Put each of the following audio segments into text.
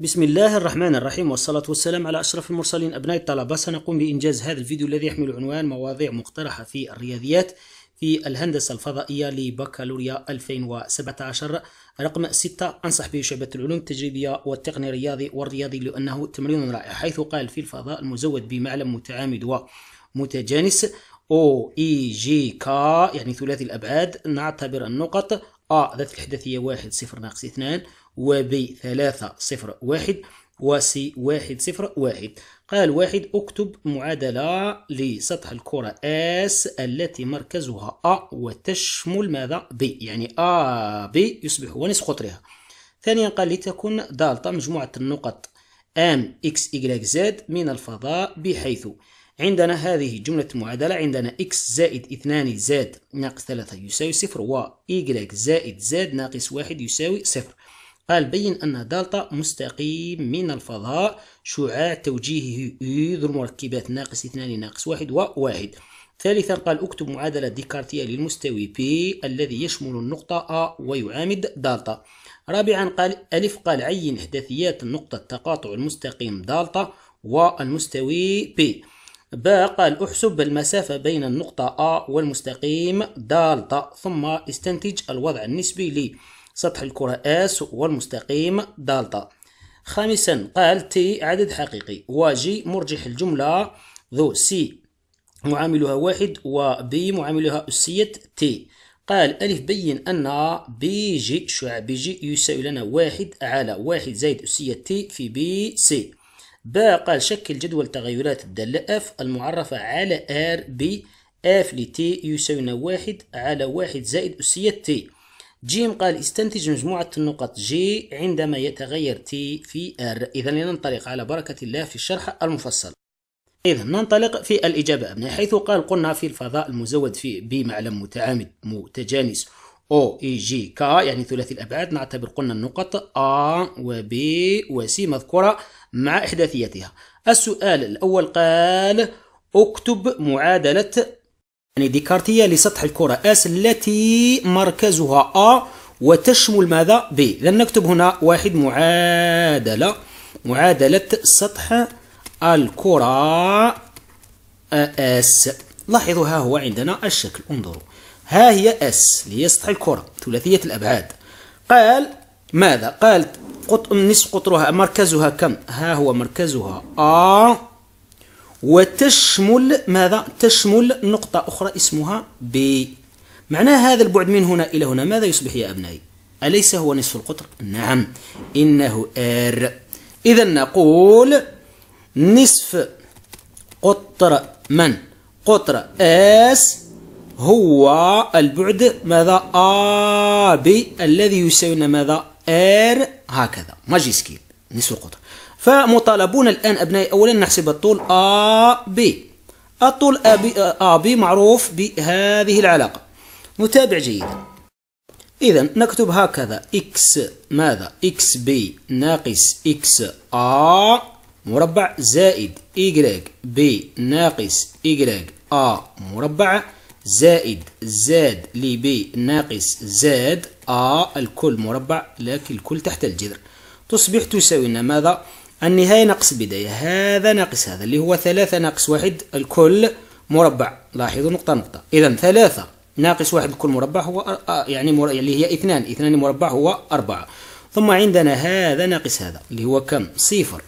بسم الله الرحمن الرحيم والصلاة والسلام على أشرف المرسلين أبناء الطلبة سنقوم بإنجاز هذا الفيديو الذي يحمل عنوان مواضيع مقترحة في الرياضيات في الهندسة الفضائية لبكالوريا 2017 رقم 6 أنصح به شعبة العلوم التجريبية والتقني الرياضي والرياضي لأنه تمرين رائع حيث قال في الفضاء المزود بمعلم متعامد ومتجانس أو إي جي كا يعني ثلاثي الأبعاد نعتبر النقط أ ذات الحدثية 1 0 ناقص 2 وبي ثلاثة صفر واحد وسي واحد صفر واحد قال واحد اكتب معادلة لسطح الكرة اس التي مركزها أ وتشمل ماذا ب يعني أ ب يصبح ونصف قطرها ثانيا قال لتكن دالتا مجموعة النقط ام اكس y زد من الفضاء بحيث عندنا هذه جملة معادلة عندنا x زائد اثنان زاد ناقص ثلاثة يساوي صفر و y زائد زد ناقص واحد يساوي صفر قال بين أن دالتا مستقيم من الفضاء شعاع توجيهه ذو المركبات ناقص اثنان ناقص واحد وواحد ثالثا قال اكتب معادلة ديكارتية للمستوي P الذي يشمل النقطة A ويعامد دالتا رابعا قال ألف قال عين إحداثيات نقطة تقاطع المستقيم دالتا والمستوي P ب قال احسب المسافة بين النقطة A والمستقيم دالتا ثم استنتج الوضع النسبي لي سطح الكرة اس والمستقيم دالتا خامسا قال تي عدد حقيقي وجي مرجح الجملة ذو سي معاملها واحد وبي معاملها أسية تي قال ألف بين أن بي جي شعاع بي جي يساوي لنا واحد على واحد زائد أسية تي في بي سي باء قال شكل جدول تغيرات الدالة اف المعرفة على ار بي اف لتي يساوي لنا واحد على واحد زائد أسية تي جيم قال استنتج مجموعة النقط جي عندما يتغير تي في ار إذا لننطلق على بركة الله في الشرح المفصل إذا ننطلق في الإجابة أبنائي حيث قال قلنا في الفضاء المزود في بمعلم متعامد متجانس او اي جي كا يعني ثلاثي الأبعاد نعتبر قلنا النقط ا و ب و سي مذكورة مع إحداثيتها السؤال الأول قال اكتب معادلة يعني ديكارتية لسطح الكرة S التي مركزها A وتشمل ماذا B لن نكتب هنا واحد معادلة معادلة سطح الكرة S لاحظوا ها هو عندنا الشكل انظروا ها هي S اللي هي سطح الكرة ثلاثية الأبعاد قال ماذا قال قط... نصف قطرها مركزها كم ها هو مركزها A وتشمل ماذا تشمل نقطة أخرى اسمها ب معنى هذا البعد من هنا إلى هنا ماذا يصبح يا أبنائي أليس هو نصف القطر نعم إنه R إذا نقول نصف قطر من قطر S هو البعد ماذا AB بي الذي يساوينا ماذا R هكذا ماجيسكيل نصف القطر فمطالبون الآن أبنائي أولا نحسب الطول AB الطول AB معروف بهذه العلاقة نتابع جيدا إذا نكتب هكذا إكس ماذا إكس بي ناقص إكس a مربع زائد y بي ناقص y a مربع زائد زاد لب ناقص زاد أ الكل مربع لكن الكل تحت الجذر تصبح تساوي لنا ماذا النهاية ناقص بداية هذا ناقص هذا اللي هو ثلاثة ناقص واحد الكل مربع لاحظوا نقطة نقطة إذا ثلاثة ناقص واحد الكل مربع هو يعني مر... اللي هي اثنان اثنان مربع هو أربعة ثم عندنا هذا ناقص هذا اللي هو كم صفر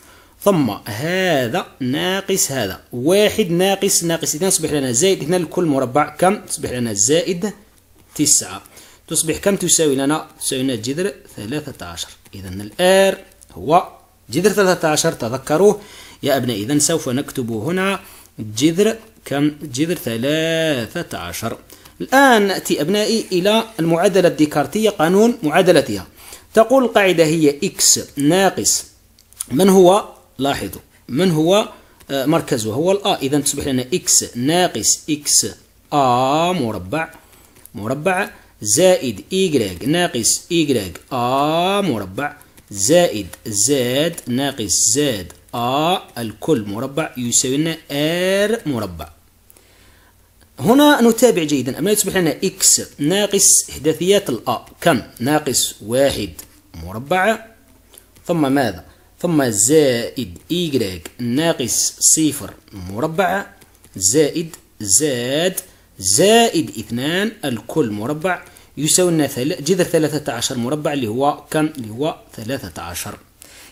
ثم هذا ناقص هذا واحد ناقص ناقص اثنان تصبح لنا زائد اثنان الكل مربع كم تصبح لنا زائد تسعة تصبح كم تساوي لنا تساوي لنا الجذر عشر إذا الآر هو جذر 13 تذكروه يا أبنائي إذا سوف نكتب هنا جذر كم جذر 13 الآن نأتي أبنائي إلى المعادلة الديكارتية قانون معادلتها تقول القاعدة هي إكس ناقص من هو لاحظوا من هو آه، مركزه هو الآ إذا تصبح لنا إكس ناقص إكس آ مربع مربع زائد إيكغ ناقص إيكغ آ مربع زائد زاد ناقص زاد آ الكل مربع يساوي لنا آر مربع هنا نتابع جيدا أما يصبح لنا إكس ناقص إحداثيات الأ كم ناقص واحد مربع ثم ماذا ثم زائد إيجريك ناقص صفر مربع زائد زاد زائد اثنان الكل مربع يساوي لنا جذر 13 مربع اللي هو كم اللي هو 13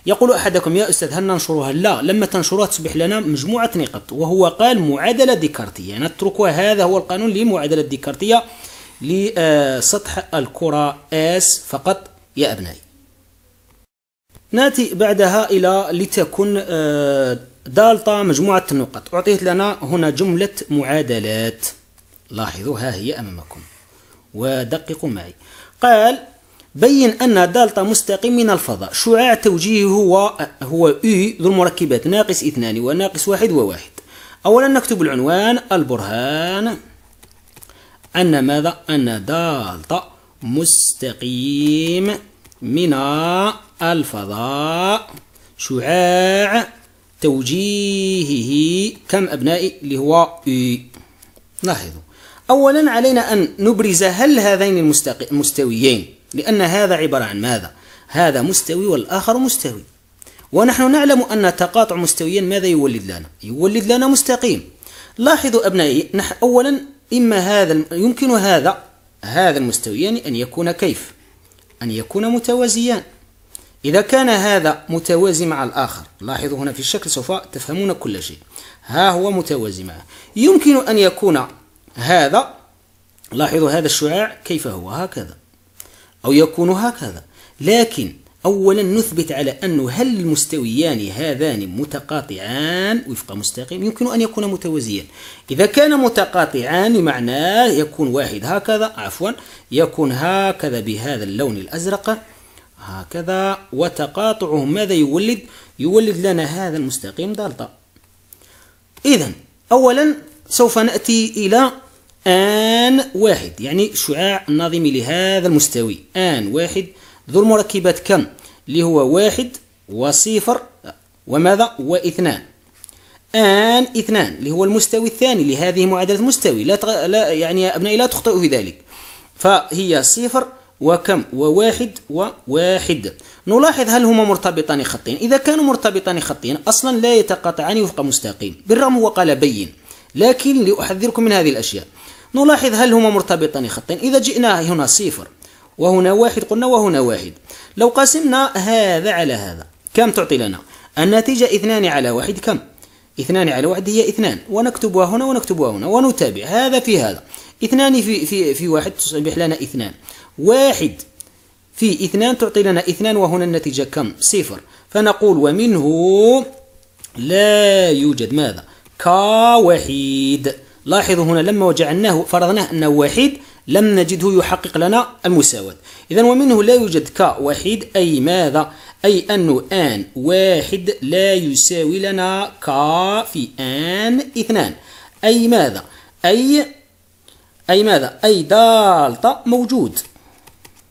يقول أحدكم يا أستاذ هل ننشرها؟ لا لما تنشرها تصبح لنا مجموعة نقط وهو قال معادلة ديكارتية نتركها هذا هو القانون لمعادلة ديكارتية لسطح الكرة اس فقط يا أبنائي ناتي بعدها إلى لتكن آه، دالتا مجموعة النقط أعطيت لنا هنا جملة معادلات لاحظوا ها هي أمامكم ودققوا معي قال بين أن دالتا مستقيم من الفضاء شعاع توجيهه هو هو اي ذو المركبات ناقص اثنان وناقص واحد وواحد أولا نكتب العنوان البرهان أن ماذا أن دالتا مستقيم من الفضاء شعاع توجيهه كم أبنائي اللي هو اي لاحظوا أولا علينا أن نبرز هل هذين المستويين لأن هذا عبارة عن ماذا؟ هذا مستوي والآخر مستوي ونحن نعلم أن تقاطع مستويين ماذا يولد لنا؟ يولد لنا مستقيم لاحظوا أبنائي نحن أولا إما هذا يمكن هذا هذا المستويان أن يكون كيف؟ أن يكون متوازيان إذا كان هذا متوازي مع الآخر لاحظوا هنا في الشكل سوف تفهمون كل شيء ها هو متوازي معه يمكن أن يكون هذا لاحظوا هذا الشعاع كيف هو هكذا أو يكون هكذا لكن أولا نثبت على أنه هل المستويان هذان متقاطعان وفق مستقيم يمكن أن يكون متوازيان إذا كان متقاطعان معناه يكون واحد هكذا عفوا يكون هكذا بهذا اللون الأزرق هكذا وتقاطعه ماذا يولد يولد لنا هذا المستقيم دالتا إذا أولا سوف نأتي إلى آن واحد يعني الشعاع الناظم لهذا المستوي آن واحد ذو المركبات كم اللي هو واحد وصفر وماذا واثنان آن اثنان اللي هو المستوي الثاني لهذه معادلة المستوي لا, تغ... لا يعني يا أبنائي لا تخطئوا في ذلك فهي صفر وكم وواحد وواحد نلاحظ هل هما مرتبطان خطين إذا كانوا مرتبطان خطين أصلا لا يتقاطعان وفق مستقيم بالرغم هو قال بين لكن لأحذركم من هذه الأشياء نلاحظ هل هما مرتبطان خطين إذا جئنا هنا صفر وهنا واحد قلنا وهنا واحد لو قسمنا هذا على هذا كم تعطي لنا النتيجة اثنان على واحد كم اثنان على واحد هي اثنان ونكتبها هنا ونكتبها هنا ونتابع هذا في هذا اثنان في في في واحد تصبح لنا اثنان واحد في اثنان تعطي لنا اثنان وهنا النتيجة كم صفر فنقول ومنه لا يوجد ماذا كواحد لاحظوا هنا لما وجعلناه فرضناه أنه وحيد لم نجده يحقق لنا المساواة إذا ومنه لا يوجد وحيد أي ماذا أي أنه آن واحد لا يساوي لنا ك في آن اثنان أي ماذا أي أي ماذا أي دالتا موجود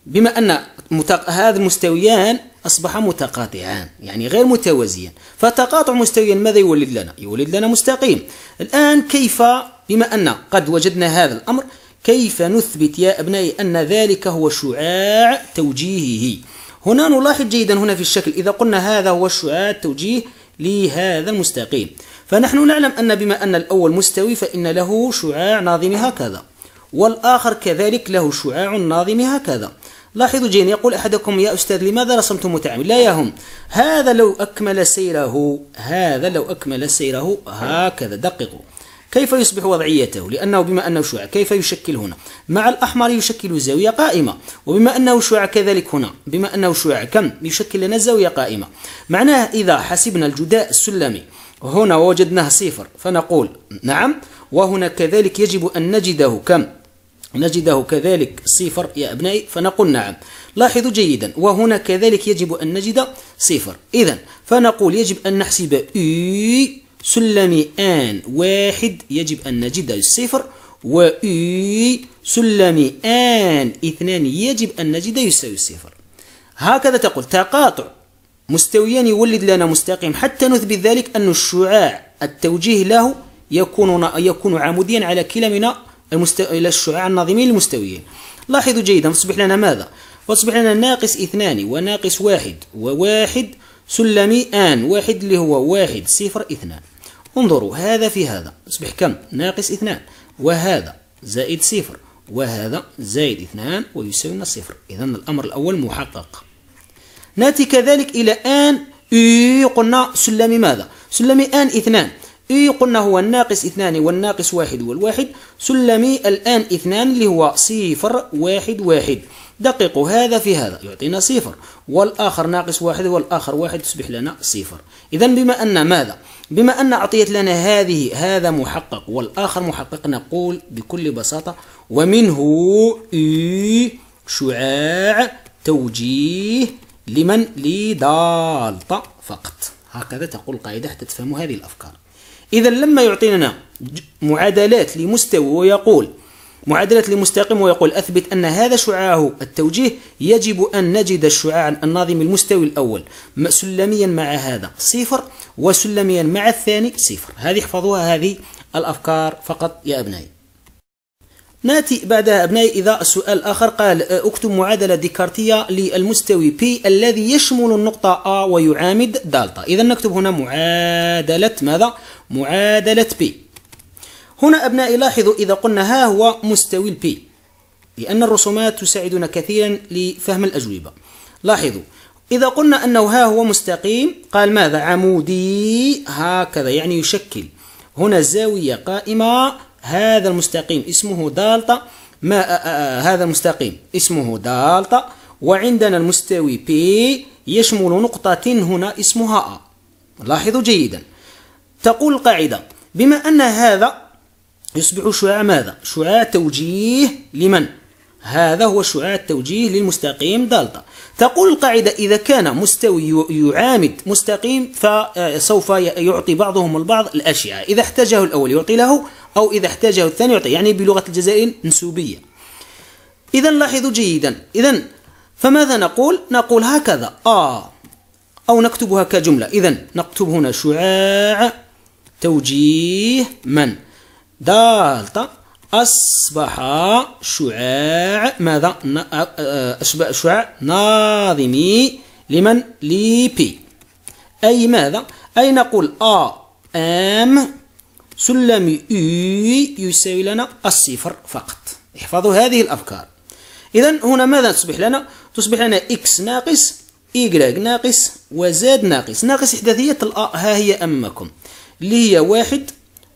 بما أن متق... هذا المستويان أصبح متقاطعان يعني غير متوازيان فتقاطع مستويين ماذا يولد لنا؟ يولد لنا مستقيم الآن كيف بما أن قد وجدنا هذا الأمر كيف نثبت يا أبنائي أن ذلك هو شعاع توجيهه هنا نلاحظ جيدا هنا في الشكل إذا قلنا هذا هو شعاع التوجيه لهذا المستقيم فنحن نعلم أن بما أن الأول مستوي فإن له شعاع ناظم هكذا والآخر كذلك له شعاع ناظم هكذا لاحظوا جين يقول أحدكم يا أستاذ لماذا رسمت متعامل لا يهم هذا لو أكمل سيره هذا لو أكمل سيره هكذا دققوا كيف يصبح وضعيته لأنه بما أنه شعاع كيف يشكل هنا مع الأحمر يشكل زاوية قائمة وبما أنه شعاع كذلك هنا بما أنه شعاع كم يشكل لنا زاوية قائمة معناه إذا حسبنا الجداء السلمي هنا وجدناه صفر فنقول نعم وهنا كذلك يجب أن نجده كم نجده كذلك صفر يا أبنائي فنقول نعم لاحظوا جيدا وهنا كذلك يجب أن نجد صفر إذا فنقول يجب أن نحسب إي سلم ان واحد يجب أن نجد الصفر و سلم ان اثنان يجب أن نجد يساوي الصفر هكذا تقول تقاطع مستويان يولد لنا مستقيم حتى نثبت ذلك أن الشعاع التوجيه له يكون يكون عموديا على كلا من المست... الشعاع الناظمين المستويين لاحظوا جيدا فاصبح لنا ماذا فاصبح لنا ناقص اثنان وناقص واحد وواحد سلمي آن واحد اللي هو واحد صفر اثنان انظروا هذا في هذا يصبح كم ناقص اثنان وهذا زائد صفر وهذا زائد اثنان ويساوي لنا صفر إذا الأمر الأول محقق نأتي كذلك إلى آن إي قلنا سلم ماذا سلم آن اثنان إي قلنا هو الناقص اثنان والناقص واحد والواحد سلمي الآن اثنان اللي هو صفر واحد واحد دقيق هذا في هذا يعطينا صفر والآخر ناقص واحد والآخر واحد تصبح لنا صفر إذا بما أن ماذا؟ بما أن أعطيت لنا هذه هذا محقق والآخر محقق نقول بكل بساطة ومنه شعاع توجيه لمن لدالطة فقط هكذا تقول القاعدة حتى تفهموا هذه الأفكار إذا لما يعطينا معادلات لمستوى ويقول معادلة المستقيم ويقول أثبت أن هذا شعاعه التوجيه يجب أن نجد الشعاع الناظم المستوي الأول سلميا مع هذا صفر وسلميا مع الثاني صفر هذه احفظوها هذه الأفكار فقط يا أبنائي ناتي بعدها أبنائي إذا السؤال الآخر قال اكتب معادلة ديكارتية للمستوي P الذي يشمل النقطة A ويعامد دالتا إذا نكتب هنا معادلة ماذا؟ معادلة P هنا أبنائي لاحظوا إذا قلنا ها هو مستوي البي لأن الرسومات تساعدنا كثيرا لفهم الأجوبة لاحظوا إذا قلنا أنه ها هو مستقيم قال ماذا عمودي هكذا يعني يشكل هنا الزاوية قائمة هذا المستقيم اسمه دالتا ما آه، آه، آه، هذا المستقيم اسمه دالتا وعندنا المستوي بي يشمل نقطة هنا اسمها أ لاحظوا جيدا تقول القاعدة بما أن هذا يصبح شعاع ماذا شعاع توجيه لمن هذا هو شعاع التوجيه للمستقيم دالتا تقول القاعدة إذا كان مستوي يعامد مستقيم فسوف يعطي بعضهم البعض الأشياء إذا احتاجه الأول يعطي له أو إذا احتاجه الثاني يعطي يعني بلغة الجزائر نسوبية إذا لاحظوا جيدا إذا فماذا نقول نقول هكذا آ آه. أو نكتبها كجملة إذا نكتب هنا شعاع توجيه من دالتا أصبح شعاع ماذا أصبح شعاع ناظمي لمن لي بي أي ماذا أي نقول أ أم سلم أو يساوي لنا الصفر فقط احفظوا هذه الأفكار إذا هنا ماذا تصبح لنا تصبح لنا إكس ناقص إيكغ ناقص وزاد ناقص ناقص إحداثية الأ ها هي أمامكم اللي هي واحد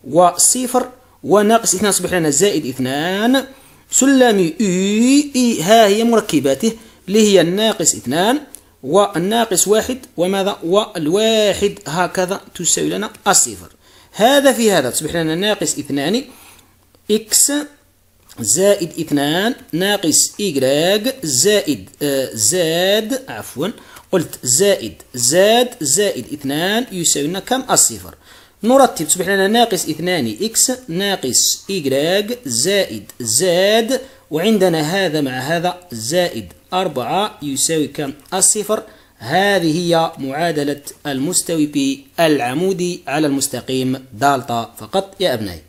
وصفر وناقص اثنان صبح لنا زائد اثنان سلم اي اي ها هي مركباته اللي هي الناقص اثنان والناقص واحد وماذا والواحد هكذا تساوي لنا الصفر هذا في هذا تصبح لنا ناقص اثنان اكس زائد اثنان ناقص إيكراج زائد آه، زاد عفوا قلت زائد زاد زائد اثنان يساوي لنا كم الصفر نرتب تصبح لنا ناقص اثنان اكس ناقص إيجراج زائد زاد وعندنا هذا مع هذا زائد أربعة يساوي كم الصفر هذه هي معادلة المستوي بي العمودي على المستقيم دالتا فقط يا أبنائي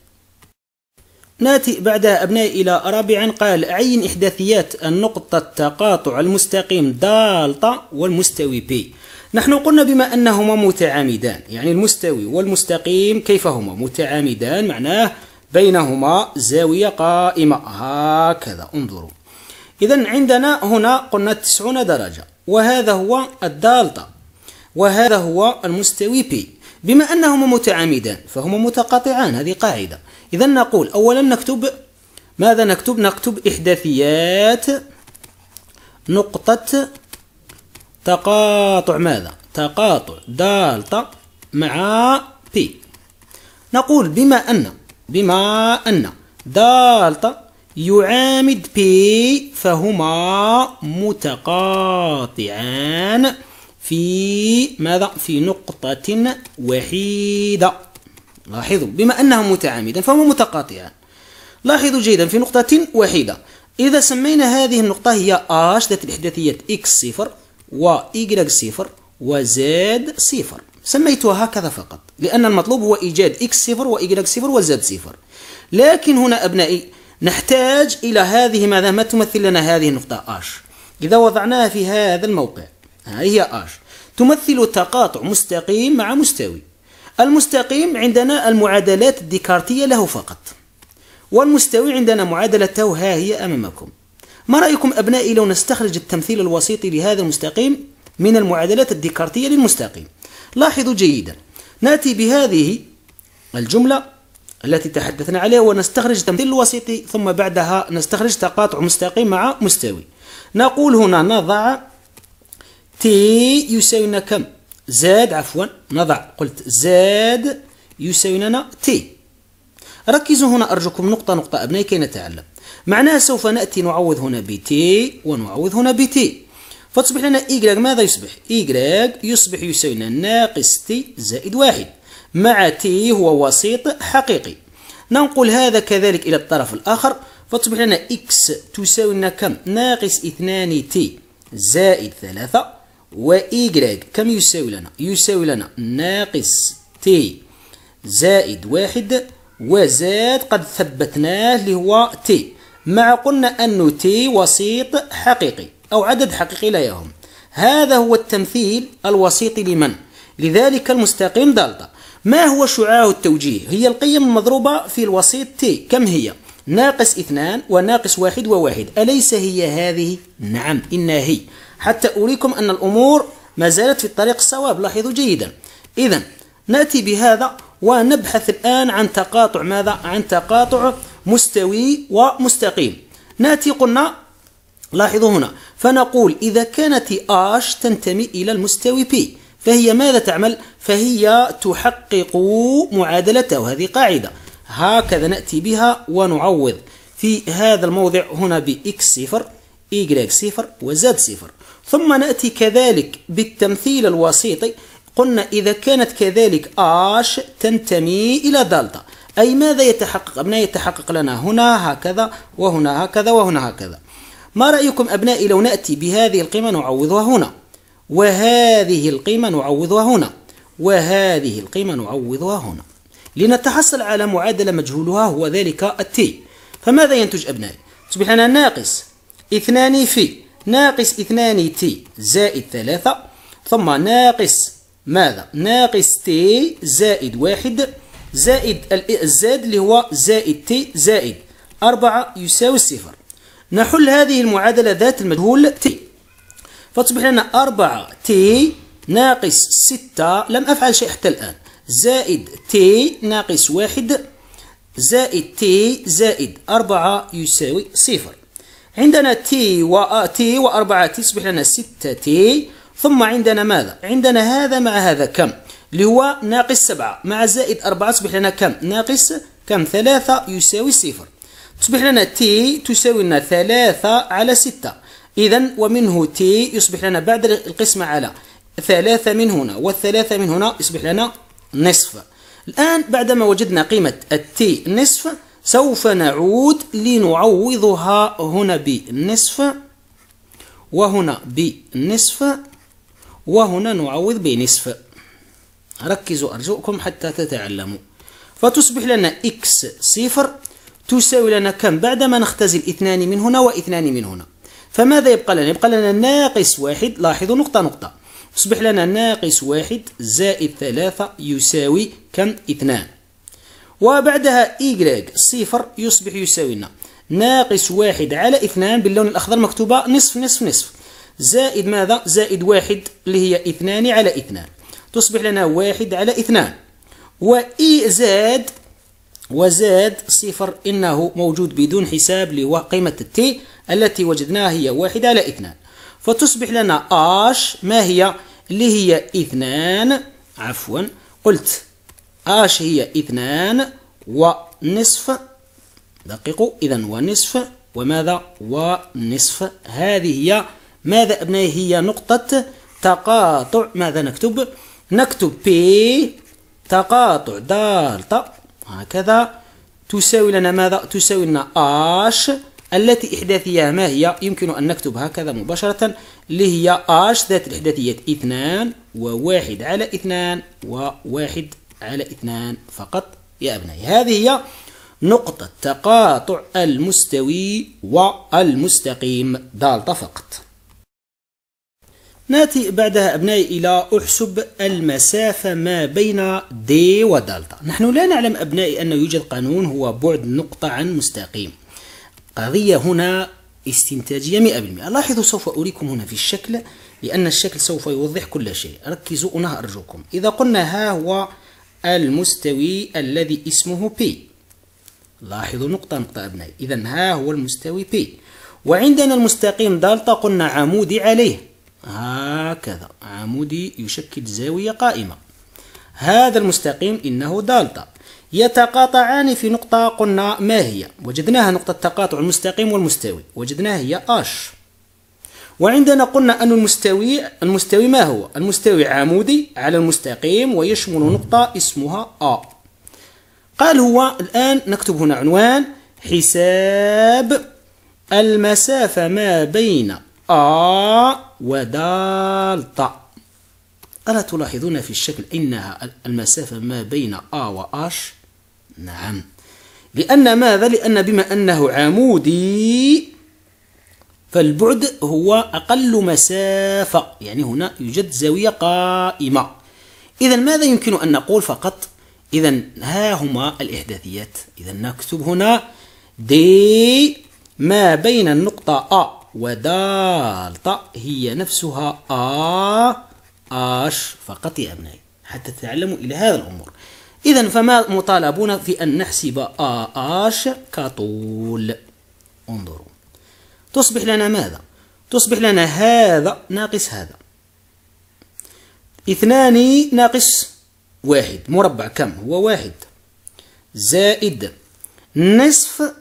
ناتي بعدها أبنائي إلى رابعا قال عين إحداثيات النقطة تقاطع المستقيم دالتا والمستوي بي نحن قلنا بما أنهما متعامدان يعني المستوي والمستقيم كيف هما متعامدان معناه بينهما زاوية قائمة هكذا انظروا إذا عندنا هنا قلنا 90 درجة وهذا هو الدالتا وهذا هو المستوي بي بما أنهما متعامدان فهما متقاطعان هذه قاعدة إذا نقول أولا نكتب ماذا نكتب؟ نكتب إحداثيات نقطة تقاطع ماذا تقاطع دالتا مع بي نقول بما أن بما أن دالتا يعامد بي فهما متقاطعان في ماذا في نقطة وحيدة لاحظوا بما أنها متعامدا فهما متقاطعان لاحظوا جيدا في نقطة وحيدة إذا سمينا هذه النقطة هي آش ذات الإحداثية إكس صفر و y صفر و z صفر سميتها هكذا فقط لأن المطلوب هو إيجاد x صفر و y صفر و z صفر لكن هنا أبنائي نحتاج إلى هذه ماذا ما تمثل لنا هذه النقطة H إذا وضعناها في هذا الموقع ها هي H تمثل تقاطع مستقيم مع مستوي المستقيم عندنا المعادلات الديكارتية له فقط والمستوي عندنا معادلته ها هي أمامكم ما رأيكم أبنائي لو نستخرج التمثيل الوسيطي لهذا المستقيم من المعادلات الديكارتية للمستقيم لاحظوا جيدا نأتي بهذه الجملة التي تحدثنا عليها ونستخرج التمثيل الوسيطي ثم بعدها نستخرج تقاطع مستقيم مع مستوي نقول هنا نضع تي يساوينا كم زاد عفوا نضع قلت زاد يساوي لنا تي ركزوا هنا أرجوكم نقطة نقطة أبنائي كي نتعلم معناها سوف نأتي نعوض هنا تي ونعوض هنا تي فتصبح لنا إيكغيك ماذا يصبح؟ إيكغيك يصبح يساوي لنا ناقص تي زائد واحد مع تي هو وسيط حقيقي ننقل هذا كذلك إلى الطرف الآخر فتصبح لنا إكس تساوي لنا كم؟ ناقص اثنان تي زائد ثلاثة وإيكراك كم يساوي لنا؟ يساوي لنا ناقص تي زائد واحد وزاد قد ثبتناه اللي هو تي مع قلنا أن تي وسيط حقيقي أو عدد حقيقي لا يهم هذا هو التمثيل الوسيطي لمن لذلك المستقيم دالتا ما هو شعاع التوجيه هي القيم المضروبة في الوسيط تي كم هي ناقص اثنان وناقص واحد وواحد أليس هي هذه نعم إنها هي حتى أريكم أن الأمور ما زالت في الطريق الصواب لاحظوا جيدا إذا نأتي بهذا ونبحث الآن عن تقاطع ماذا عن تقاطع مستوي ومستقيم ناتي قلنا لاحظوا هنا فنقول إذا كانت آش تنتمي إلى المستوي بي فهي ماذا تعمل؟ فهي تحقق معادلته هذه قاعدة هكذا نأتي بها ونعوض في هذا الموضع هنا بإكس صفر إيجريك صفر وزد صفر ثم نأتي كذلك بالتمثيل الوسيطي قلنا إذا كانت كذلك آش تنتمي إلى دلتا أي ماذا يتحقق أبناء يتحقق لنا هنا هكذا وهنا هكذا وهنا هكذا ما رأيكم أبنائي لو نأتي بهذه القيمة نعوضها هنا وهذه القيمة نعوضها هنا وهذه القيمة نعوضها هنا لنتحصل على معادلة مجهولها هو ذلك التي فماذا ينتج أبنائي تصبح ناقص اثنان في ناقص اثنان تي زائد ثلاثة ثم ناقص ماذا ناقص تي زائد واحد زائد إيه الزاد اللي هو زائد تي زائد 4 يساوي صفر نحل هذه المعادلة ذات المجهول تي فتصبح لنا 4 تي ناقص 6 لم أفعل شيء حتى الآن زائد تي ناقص 1 زائد تي زائد 4 يساوي صفر عندنا تي و آه، تي و 4 تي تصبح لنا 6 تي ثم عندنا ماذا؟ عندنا هذا مع هذا كم؟ اللي هو ناقص سبعة مع زائد أربعة تصبح لنا كم ناقص كم ثلاثة يساوي صفر تصبح لنا تي تساوي لنا ثلاثة على ستة إذا ومنه تي يصبح لنا بعد القسمة على ثلاثة من هنا والثلاثة من هنا يصبح لنا نصف الآن بعدما وجدنا قيمة التي نصف سوف نعود لنعوضها هنا بنصف وهنا بنصف وهنا نعوض بنصف ركزوا أرجوكم حتى تتعلموا فتصبح لنا إكس صفر تساوي لنا كم بعدما نختزل اثنان من هنا واثنان من هنا فماذا يبقى لنا يبقى لنا ناقص واحد لاحظوا نقطة نقطة يصبح لنا ناقص واحد زائد ثلاثة يساوي كم اثنان وبعدها إيجلاج صفر يصبح يساوي لنا ناقص واحد على اثنان باللون الأخضر مكتوبة نصف نصف نصف زائد ماذا زائد واحد اللي هي اثنان على اثنان تصبح لنا واحد على اثنان وإي زاد وزاد صفر إنه موجود بدون حساب قيمة التي التي وجدناها هي واحد على اثنان فتصبح لنا اش ما هي اللي هي اثنان عفوا قلت اش هي اثنان ونصف دقيقوا إذا ونصف وماذا ونصف هذه هي ماذا أبنائي هي نقطة تقاطع ماذا نكتب نكتب بي تقاطع دالتا هكذا تساوي لنا ماذا؟ تساوي لنا اش التي احداثيه ما هي؟ يمكن أن نكتب هكذا مباشرة اللي هي اش ذات الإحداثيات اثنان وواحد على اثنان وواحد على اثنان فقط يا أبنائي هذه هي نقطة تقاطع المستوي والمستقيم دالتا فقط ناتي بعدها أبنائي إلى أحسب المسافة ما بين دي ودلتا نحن لا نعلم أبنائي أن يوجد قانون هو بعد نقطة عن مستقيم قضية هنا استنتاجية 100% لاحظوا سوف أريكم هنا في الشكل لأن الشكل سوف يوضح كل شيء ركزوا هنا أرجوكم إذا قلنا ها هو المستوي الذي اسمه P لاحظوا نقطة نقطة أبنائي إذا ها هو المستوي P وعندنا المستقيم دلتا قلنا عمودي عليه هكذا عمودي يشكل زاوية قائمة هذا المستقيم إنه دالتا يتقاطعان في نقطة قلنا ما هي وجدناها نقطة تقاطع المستقيم والمستوي وجدناها هي أش وعندنا قلنا أن المستوي المستوي ما هو؟ المستوي عمودي على المستقيم ويشمل نقطة اسمها أ قال هو الآن نكتب هنا عنوان حساب المسافة ما بين أ ودال طا ألا تلاحظون في الشكل إنها المسافة ما بين أ وأش نعم لأن ماذا؟ لأن بما أنه عمودي فالبعد هو أقل مسافة يعني هنا يوجد زاوية قائمة إذا ماذا يمكن أن نقول فقط؟ إذا ها هما الإحداثيات إذا نكتب هنا دي ما بين النقطة أ ودال طاء هي نفسها آ آش فقط يا أبنائي حتى تتعلموا إلى هذا الأمور إذا فما مطالبون في أن نحسب آ آش كطول انظروا تصبح لنا ماذا؟ تصبح لنا هذا ناقص هذا اثنان ناقص واحد مربع كم هو واحد زائد نصف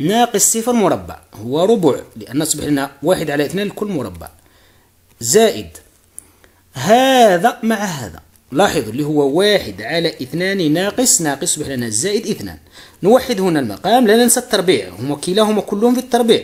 ناقص صفر مربع هو ربع لأن أصبح لنا واحد على اثنان لكل مربع زائد هذا مع هذا لاحظوا اللي هو واحد على اثنان ناقص ناقص يصبح لنا زائد اثنان نوحد هنا المقام لا ننسى التربيع هما كلاهما كلهم في التربيع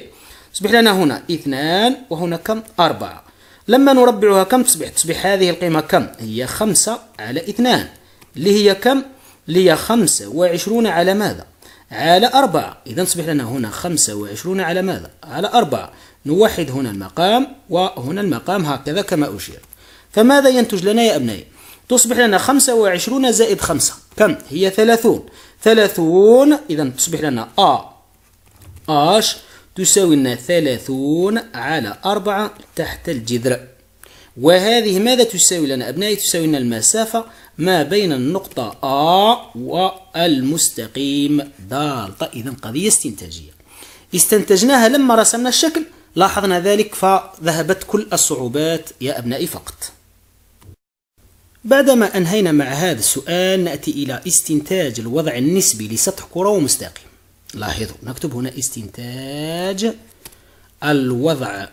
يصبح لنا هنا اثنان وهنا كم أربعة لما نربعها كم تصبح تصبح هذه القيمة كم هي خمسة على اثنان اللي هي كم اللي هي خمسة وعشرون على ماذا على أربعة إذا تصبح لنا هنا خمسة وعشرون على ماذا؟ على أربعة نوحد هنا المقام وهنا المقام هكذا كما أشير فماذا ينتج لنا يا أبنائي؟ تصبح لنا خمسة وعشرون زائد خمسة كم؟ هي ثلاثون ثلاثون إذا تصبح لنا أ أش تساوي لنا ثلاثون على أربعة تحت الجذر وهذه ماذا تساوي لنا أبنائي؟ تساوي لنا المسافة ما بين النقطة أ والمستقيم دالتا إذا قضية استنتاجية استنتجناها لما رسمنا الشكل لاحظنا ذلك فذهبت كل الصعوبات يا أبنائي فقط بعدما أنهينا مع هذا السؤال نأتي إلى استنتاج الوضع النسبي لسطح كرة ومستقيم لاحظوا نكتب هنا استنتاج الوضع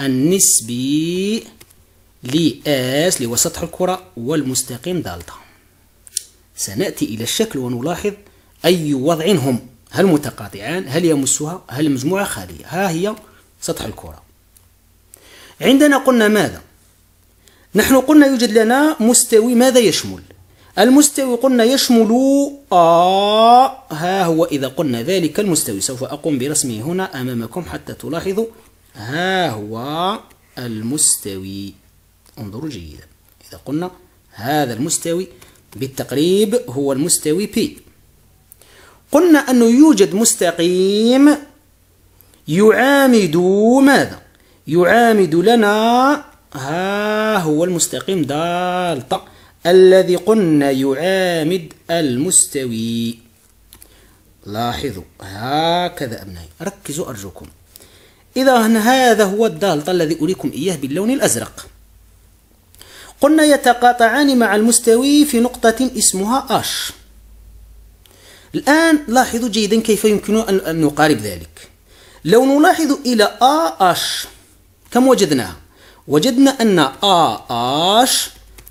النسبي لي اس اللي هو سطح الكرة والمستقيم دالتا سنأتي إلى الشكل ونلاحظ أي وضع هم هل متقاطعان هل يمسها هل المجموعة خالية ها هي سطح الكرة عندنا قلنا ماذا نحن قلنا يوجد لنا مستوي ماذا يشمل المستوي قلنا يشمل آه ها هو إذا قلنا ذلك المستوي سوف أقوم برسمه هنا أمامكم حتى تلاحظوا ها هو المستوي انظروا جيدا إذا قلنا هذا المستوي بالتقريب هو المستوي P قلنا أنه يوجد مستقيم يعامد ماذا؟ يعامد لنا ها هو المستقيم دالتا الذي قلنا يعامد المستوي لاحظوا هكذا أبنائي ركزوا أرجوكم إذا هذا هو الدالتا الذي أريكم إياه باللون الأزرق قلنا يتقاطعان مع المستوي في نقطة اسمها H الآن لاحظوا جيدا كيف يمكن أن نقارب ذلك لو نلاحظ إلى AH كم وجدنا؟ وجدنا أن AH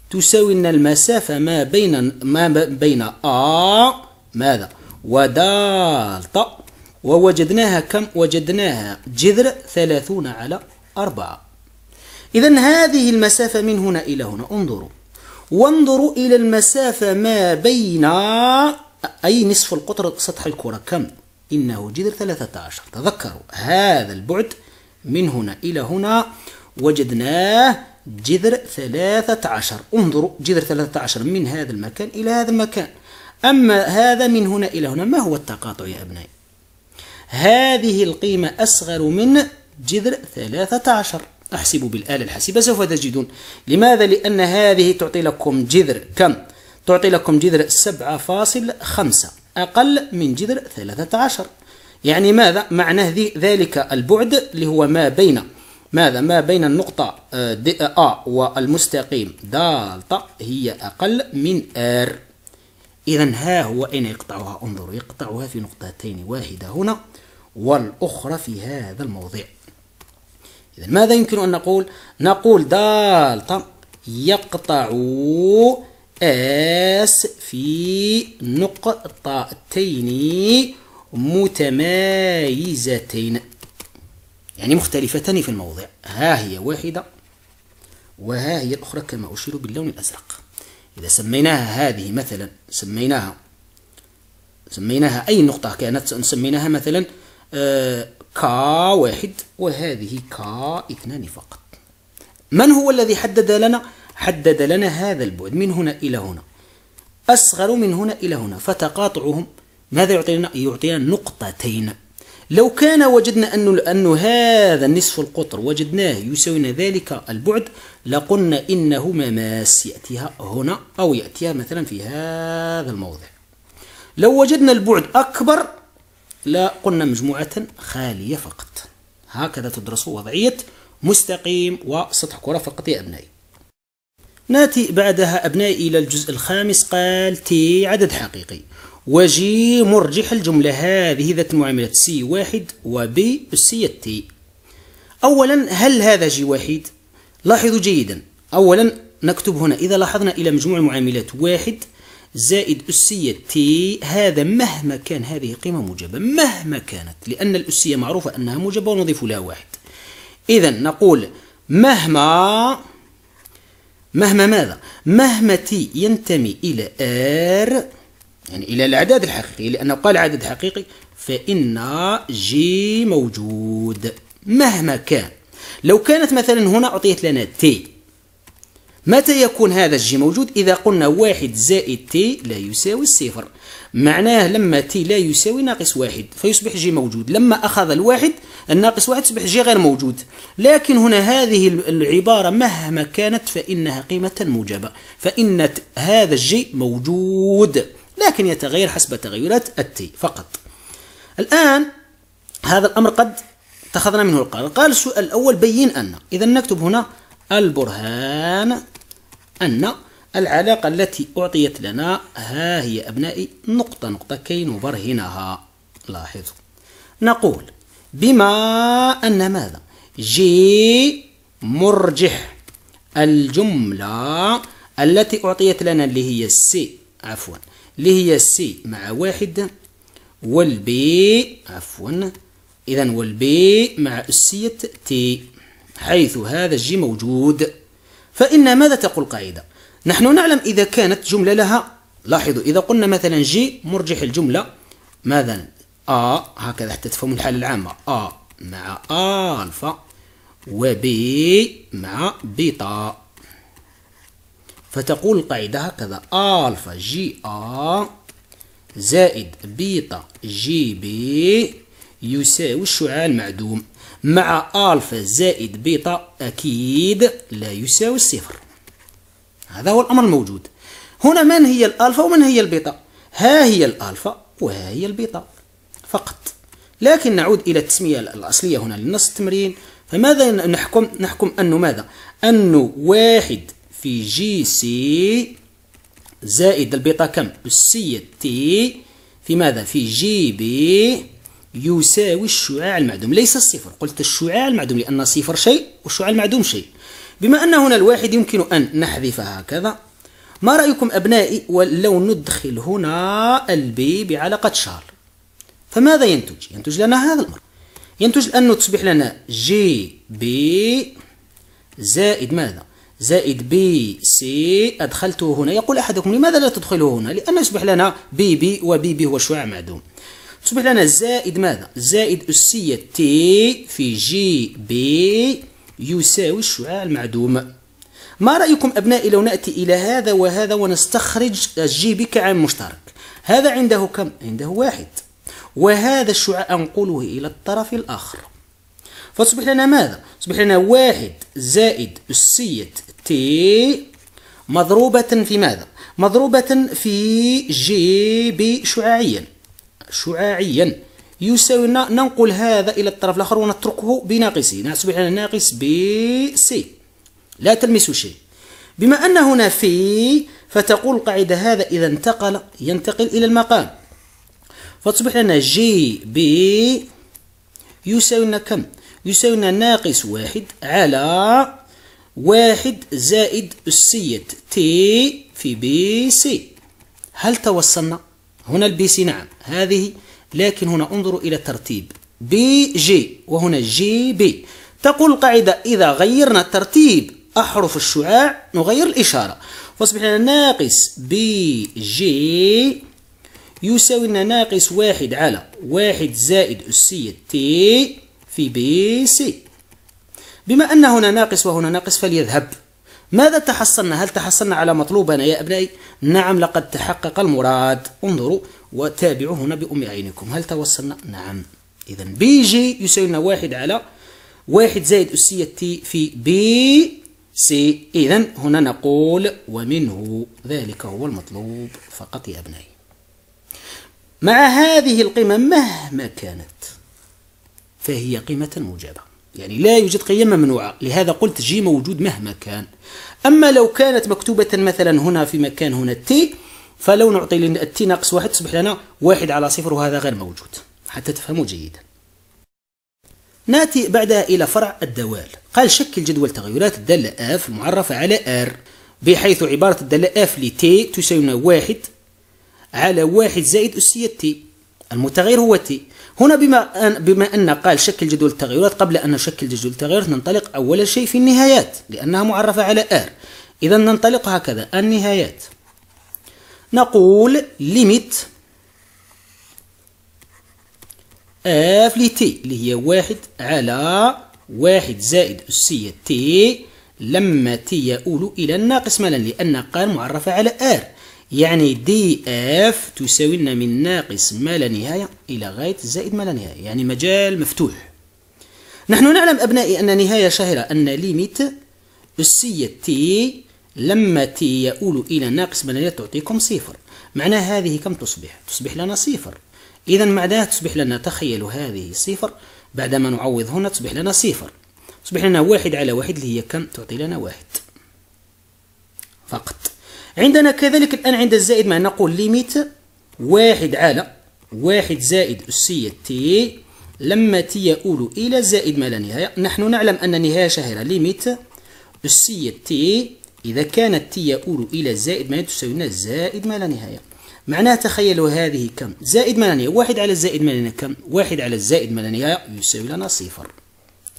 تساوي لنا المسافة ما بين ما بين A ماذا؟ ودالتا ووجدناها كم؟ وجدناها جذر 30 على 4 إذا هذه المسافة من هنا إلى هنا انظروا وانظروا إلى المسافة ما بين أي نصف القطر سطح الكرة كم؟ إنه جذر 13 تذكروا هذا البعد من هنا إلى هنا وجدناه جذر 13 انظروا جذر 13 من هذا المكان إلى هذا المكان أما هذا من هنا إلى هنا ما هو التقاطع يا أبنائي؟ هذه القيمة أصغر من جذر 13 أحسب بالآلة الحاسبة سوف تجدون لماذا؟ لأن هذه تعطي لكم جذر كم؟ تعطي لكم جذر 7.5 أقل من جذر 13 يعني ماذا؟ معناه ذلك البعد اللي هو ما بين ماذا؟ ما بين النقطة آه، دي أ آه، آه، والمستقيم دالتا هي أقل من آر إذا ها هو أين يقطعها؟ انظروا يقطعها في نقطتين واحدة هنا والأخرى في هذا الموضع إذا ماذا يمكن أن نقول؟ نقول دالتا يقطع اس في نقطتين متمايزتين يعني مختلفتان في الموضع ها هي واحدة وها هي الأخرى كما أشير باللون الأزرق إذا سميناها هذه مثلا سميناها سميناها أي نقطة كانت سميناها مثلا آه، كا واحد وهذه كا اثنان فقط من هو الذي حدد لنا حدد لنا هذا البعد من هنا إلى هنا أصغر من هنا إلى هنا فتقاطعهم ماذا يعطينا يعطينا نقطتين لو كان وجدنا أن أن هذا النصف القطر وجدناه يساوينا ذلك البعد لقلنا إنه مماس يأتيها هنا أو يأتيها مثلا في هذا الموضع لو وجدنا البعد أكبر لا قلنا مجموعة خالية فقط هكذا تدرس وضعية مستقيم وسطح كرة فقط يا أبنائي ناتي بعدها أبنائي إلى الجزء الخامس قال تي عدد حقيقي وجي مرجح الجملة هذه ذات معاملة سي واحد وبي سي تي أولا هل هذا جي واحد؟ لاحظوا جيدا أولا نكتب هنا إذا لاحظنا إلى مجموع المعاملات واحد زائد أسية تي هذا مهما كان هذه قيمة موجبة مهما كانت لأن الأسية معروفة أنها موجبة ونضيف لها واحد إذا نقول مهما مهما ماذا؟ مهما تي ينتمي إلى آر يعني إلى الأعداد الحقيقي لأنه قال عدد حقيقي فإن جي موجود مهما كان لو كانت مثلا هنا أعطيت لنا تي متى يكون هذا الجي موجود إذا قلنا واحد زائد تي لا يساوي الصفر معناه لما تي لا يساوي ناقص واحد فيصبح جي موجود لما أخذ الواحد الناقص واحد يصبح جي غير موجود لكن هنا هذه العبارة مهما كانت فإنها قيمة موجبة فإن هذا الجي موجود لكن يتغير حسب تغيرات التي فقط الآن هذا الأمر قد اتخذنا منه القرار قال السؤال الأول بين أن إذا نكتب هنا البرهان أن العلاقة التي أعطيت لنا ها هي أبنائي نقطة نقطة كي نبرهنها لاحظوا نقول بما أن ماذا جي مرجح الجملة التي أعطيت لنا اللي هي سي عفوا اللي هي سي مع واحد والبي عفوا إذا والبي مع أسية تي حيث هذا الجي موجود فإن ماذا تقول قاعدة نحن نعلم إذا كانت جملة لها لاحظوا إذا قلنا مثلا جي مرجح الجملة ماذا أ هكذا حتى تفهموا الحالة العامة أ مع ألفا وبي مع بيتا فتقول القاعدة هكذا ألفا جي أ زائد بيتا جي بي يساوي الشعاع المعدوم مع ألفا زائد بيتا أكيد لا يساوي الصفر هذا هو الأمر الموجود هنا من هي الألفا ومن هي البيتا ها هي الألفا وها هي البيتا فقط لكن نعود إلى التسمية الأصلية هنا لنص التمرين فماذا نحكم نحكم أنه ماذا أنه واحد في جي سي زائد البيتا كم السي تي في ماذا في جي بي يساوي الشعاع المعدوم ليس الصفر قلت الشعاع المعدوم لأن صفر شيء والشعاع المعدوم شيء بما أن هنا الواحد يمكن أن نحذف هكذا ما رأيكم أبنائي ولو ندخل هنا البي بعلاقة شار فماذا ينتج؟ ينتج لنا هذا الأمر ينتج أنه تصبح لنا جي بي زائد ماذا؟ زائد بي سي أدخلته هنا يقول أحدكم لماذا لا تدخله هنا؟ لأن يصبح لنا بي بي وبي بي هو شعاع معدوم تصبح لنا زائد ماذا زائد أسية تي في جي بي يساوي الشعاع المعدوم ما رأيكم أبنائي لو نأتي إلى هذا وهذا ونستخرج جي بي كعام مشترك هذا عنده كم؟ عنده واحد وهذا الشعاع أنقله إلى الطرف الآخر فتصبح لنا ماذا؟ تصبح لنا واحد زائد أسية تي مضروبة في ماذا؟ مضروبة في جي بي شعاعيا شعاعيا يساوي ننقل هذا إلى الطرف الآخر ونتركه بناقصه نصبح لنا ناقص ب سي لا تلمس شيء بما أن هنا في فتقول القاعدة هذا إذا انتقل ينتقل إلى المقام فتصبح لنا جي بي يساوي لنا كم؟ يساوي لنا ناقص واحد على واحد زائد السيد تي في بي سي هل توصلنا؟ هنا البي سي نعم هذه لكن هنا انظروا إلى الترتيب بي جي وهنا جي بي تقول القاعدة إذا غيرنا ترتيب أحرف الشعاع نغير الإشارة فاصبح لنا ناقص بي جي يساوي لنا ناقص واحد على واحد زائد أسية تي في بي سي بما أن هنا ناقص وهنا ناقص فليذهب ماذا تحصلنا؟ هل تحصلنا على مطلوبنا يا أبنائي؟ نعم لقد تحقق المراد انظروا وتابعوا هنا بأم عينكم هل توصلنا؟ نعم إذا بي جي يساوي لنا واحد على واحد زائد أسية تي في بي سي إذا هنا نقول ومنه ذلك هو المطلوب فقط يا أبنائي مع هذه القيمة مهما كانت فهي قيمة موجبة يعني لا يوجد قيم ممنوعة لهذا قلت جي موجود مهما كان أما لو كانت مكتوبة مثلا هنا في مكان هنا تي فلو نعطي التي ناقص واحد تصبح لنا واحد على صفر وهذا غير موجود حتى تفهموا جيدا ناتي بعدها إلى فرع الدوال قال شكل جدول تغيرات الدالة اف المعرفة على ار بحيث عبارة الدالة اف لتي تساوي واحد على واحد زائد أسية تي المتغير هو تي هنا بما أن بما أن قال شكل جدول التغيرات قبل أن نشكل جدول التغيرات ننطلق أول شيء في النهايات لأنها معرفة على R إذا ننطلق هكذا النهايات نقول ليميت اف لتي اللي هي واحد على واحد زائد أسية تي لما تي يؤول إلى الناقص مالا لأن قال معرفة على R يعني دي اف تساوي لنا من ناقص ما لا نهاية إلى غاية زائد ما لا نهاية يعني مجال مفتوح نحن نعلم أبنائي أن نهاية شهرة أن ليميت أسية تي لما تي يؤول إلى ناقص ما لا نهاية تعطيكم صفر معناه هذه كم تصبح؟ تصبح لنا صفر إذا معناها تصبح لنا تخيلوا هذه صفر بعدما نعوض هنا تصبح لنا صفر تصبح لنا واحد على واحد اللي هي كم؟ تعطي لنا واحد فقط عندنا كذلك الآن عند الزائد ما نقول ليميت واحد على واحد زائد أسية تي لما تي يؤول إلى زائد ما لا نهاية نحن نعلم أن نهاية شهيرة ليميت أسية تي إذا كانت تي يؤول إلى زائد ما تساوي لنا زائد ما لا نهاية معناها تخيلوا هذه كم زائد ما لا نهاية واحد على زائد ما لا نهاية كم واحد على زائد ما لا نهاية يساوي لنا صفر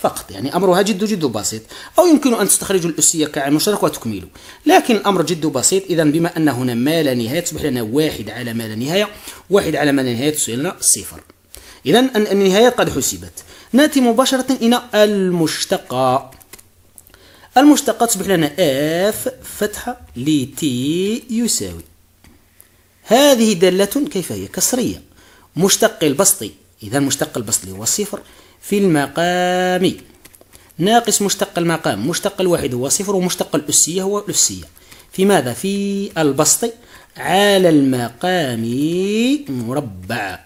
فقط يعني أمرها جد جد بسيط أو يمكن أن تستخرجوا الأسية كعامل مشترك وتكملوا لكن الأمر جد بسيط إذا بما أن هنا ما لا نهاية تصبح لنا واحد على ما لا نهاية واحد على ما لا نهاية تصبح لنا صفر إذا النهايه قد حسبت نأتي مباشرة إلى المشتقة المشتقة تصبح لنا اف فتحة لتي يساوي هذه دالة كيف هي كسرية مشتق البسطي إذا مشتق البسطي هو صفر في المقام ناقص مشتق المقام مشتق الواحد هو صفر ومشتق الأسية هو الأسية في ماذا في البسط على المقام مربع